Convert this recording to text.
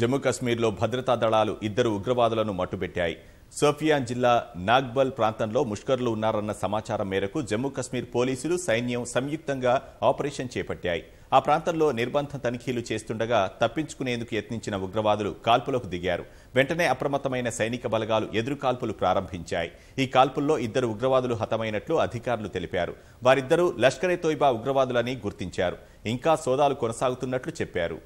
జమ్మూ కశ్మీర్లో భద్రతా దళాలు ఇద్దరు ఉగ్రవాదులను మట్టుబెట్టాయి సోఫియాన్ జిల్లా నాగ్బల్ ప్రాంతంలో ముష్కర్లు ఉన్నారన్న సమాచారం మేరకు జమ్మూ కశ్మీర్ పోలీసులు సైన్యం సంయుక్తంగా ఆపరేషన్ చేపట్టాయి ఆ ప్రాంతంలో నిర్బంధ తనిఖీలు చేస్తుండగా తప్పించుకునేందుకు యత్నించిన ఉగ్రవాదులు కాల్పులకు దిగారు వెంటనే అప్రమత్తమైన సైనిక బలగాలు ఎదురు కాల్పులు ప్రారంభించాయి ఈ కాల్పుల్లో ఇద్దరు ఉగ్రవాదులు హతమైనట్లు అధికారులు తెలిపారు వారిద్దరూ లష్కరే తోయిబా ఉగ్రవాదులని గుర్తించారు ఇంకా సోదాలు కొనసాగుతున్నట్లు చెప్పారు